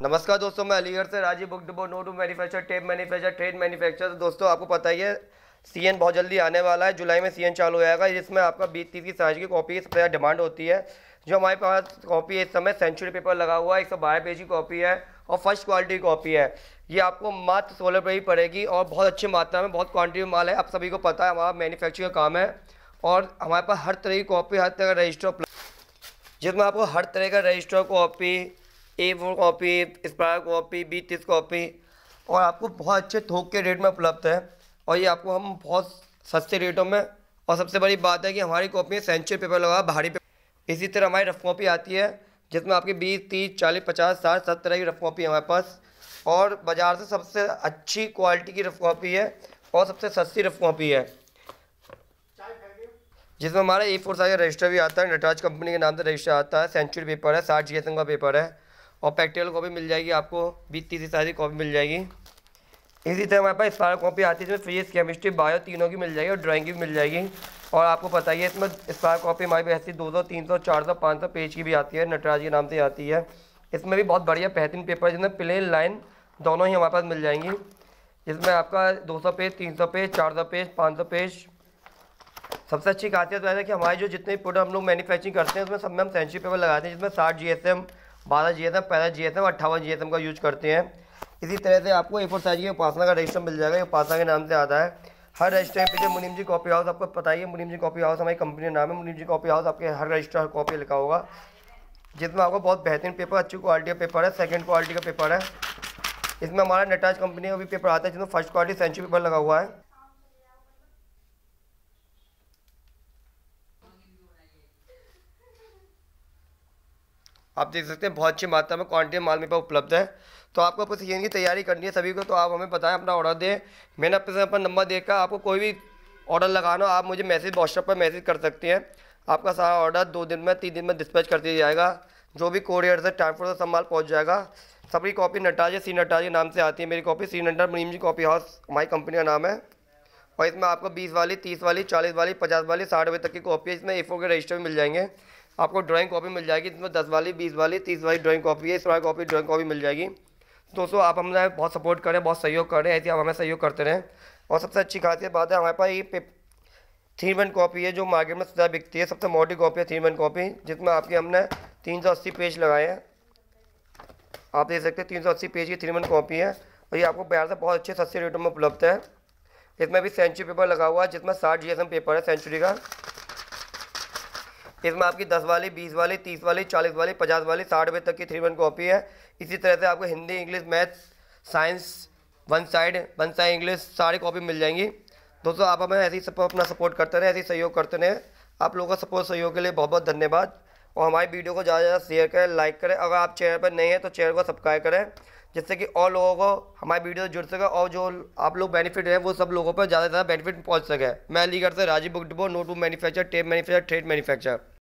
नमस्कार दोस्तों मैं अलीगढ़ से राजीव बुक नो टू manufacture tape manufacture trade manufacture तो दोस्तों आपको पता ही है सी एन बहुत जल्दी आने वाला है जुलाई में सी एन चालू हो जाएगा जिसमें आपका बीस तीस की साइज की कॉपी सबसे ज़्यादा डिमांड होती है जो हमारे पास कॉपी इस समय सेंचुरी पेपर लगा हुआ है एक सौ बारह पेज की कॉपी है और फर्स्ट क्वालिटी की कॉपी है ये आपको मात्र सोलह रुपये ही पड़ेगी और बहुत अच्छी मात्रा में बहुत क्वान्टिटी में माल है आप सभी को पता है हमारा मैन्युफैक्चरिंग का काम है और हमारे पास हर तरह की कॉपी हर तरह का रजिस्टर जिसमें आपको हर तरह का register copy A four copy spiral copy B तीस कॉपी और आपको बहुत अच्छे थोक के रेट में उपलब्ध है और ये आपको हम बहुत सस्ते रेटों में और सबसे बड़ी बात है कि हमारी कॉपी सेंचुरी पेपर लगा भारी पेपर इसी तरह हमारी रफ कॉपी आती है जिसमें आपकी बीस तीस चालीस पचास साठ सब तरह की रफ कॉपी है हमारे पास और बाज़ार से सबसे अच्छी क्वालिटी की रफ कॉपी है और सबसे सस्ती रफ कॉपी है जिसमें हमारा ए फोर साइज का रजिस्टर भी आता है नटराज कंपनी के नाम से रजिस्टर आता है सेंचुरी पेपर है साठ जी का पेपर है और प्रैक्टिकल कॉपी मिल जाएगी आपको बीस तीस सारी कॉपी मिल जाएगी इसी तरह हमारे पास स्पार्क कॉपी आती है इसमें फिजिक्स केमिस्ट्री बायो तीनों की मिल जाएगी और ड्राइंग की भी मिल जाएगी और आपको पता ही है इसमें स्पार्क कॉपी हमारी ऐसी दो सौ तीन सौ चार सौ पाँच सौ पेज की भी आती है नटराज के नाम से आती है इसमें भी बहुत बढ़िया बेहतरीन पेपर जिसमें प्लेन लाइन दोनों ही हमारे पास मिल जाएंगी जिसमें आपका सौ पेज सौ पेज सौ पेज सौ पेज सबसे अच्छी खासियत तो है कि हमारे जो जितने प्रोडक्ट हम लोग मैन्युफैक्चरिंग करते हैं उसमें सब में हम सेंचुरी पेपर लगाते हैं जिसमें साठ जी एस एम बारह जी एस एम पहला जी एस एम अट्ठावन जी एस एम का यूज करते हैं इसी तरह से आपको ए फोर साइज की उपासना का रजिस्टर मिल जाएगा ये उपासना के नाम से आता है हर रजिस्टर के पीछे मुनीम जी कॉपी हाउस आपको पता ही है मुनीम जी कॉपी हाउस हमारी कंपनी का नाम है मुनीम जी कॉपी हाउस आपके हर रजिस्टर हर कॉपी लिखा होगा जिसमें आपको बहुत बेहतरीन पेपर अच्छी क्वालिटी का पेपर है सेकेंड क्वालिटी का पेपर है इसमें हमारा नटराज कंपनी का भी पेपर आता है जिसमें फर्स्ट क्वालिटी सेंचुरी पेपर लगा हुआ है आप देख सकते हैं बहुत अच्छी मात्रा में क्वान्टिटी माल मेरे पास उपलब्ध है तो आपको अपने सीजन की तैयारी करनी है सभी को तो आप हमें बताएं अपना ऑर्डर दें मैंने अपने अपना नंबर देखा आपको कोई भी ऑर्डर लगाना हो आप मुझे मैसेज व्हाट्सअप पर मैसेज कर सकते हैं आपका सारा ऑर्डर दो दिन में तीन दिन में डिस्पैच कर दिया जाएगा जो भी कोरियर से ट्रांसफर से सब माल पहुँच जाएगा सभी कॉपी नटाजी सी नटाजे नाम से आती है मेरी कॉपी सी नटा मुनीम जी कॉपी हाउस हमारी कंपनी का नाम है और इसमें आपको बीस वाली तीस वाली चालीस वाली पचास वाली साठ बजे तक की कॉपी है इसमें एफ के रजिस्टर में मिल जाएंगे आपको ड्राइंग कॉपी मिल जाएगी इसमें दस वाली बीस वाली तीस वाली ड्राइंग कॉपी है इस वाली कॉपी ड्राइंग कॉपी मिल जाएगी दोस्तों आप हमें बहुत सपोर्ट करें बहुत सहयोग करें ऐसे आप हमें सहयोग करते रहें और सबसे अच्छी खासियत बात है हमारे पास ये थ्री वन कॉपी है जो मार्केट में सदा बिकती है सबसे मोटी कॉपी है थ्री वन कॉपी जिसमें आपके हमने तीन सौ अस्सी पेज लगाए हैं आप देख सकते हैं तीन सौ अस्सी पेज की थ्री वन कॉपी है और ये आपको बाहर से बहुत अच्छे सस्ते रेटों में उपलब्ध है इसमें भी सेंचुरी पेपर लगा हुआ है जिसमें साठ जी पेपर है सेंचुरी का इसमें आपकी दस वाली बीस वाली तीस वाली चालीस वाली पचास वाली साठ बजे तक की थ्री वन कॉपी है इसी तरह से आपको Hindi English maths science one side one side English सारी कॉपी मिल जाएंगी दोस्तों आप हमें ऐसे ही सब अपना सपोर्ट करते रहे ऐसे ही सहयोग करते रहे आप लोगों का सपोर्ट सहयोग के लिए बहुत बहुत धन्यवाद और हमारी वीडियो को ज़्यादा से ज़्यादा शेयर करें लाइक करें अगर आप चैनल पर नए हैं तो चैनल को सब्सक्राइब करें जिससे कि और लोगों को हमारी वीडियो से जुड़ सके और जो आप लोग बेनिफिट हैं वो सब लोगों पर ज़्यादा से ज़्यादा बेनिफिट पहुँच सके मैं अलीगढ़ से Rajeev book depot notebook manufacture tape manufacture trade manufacture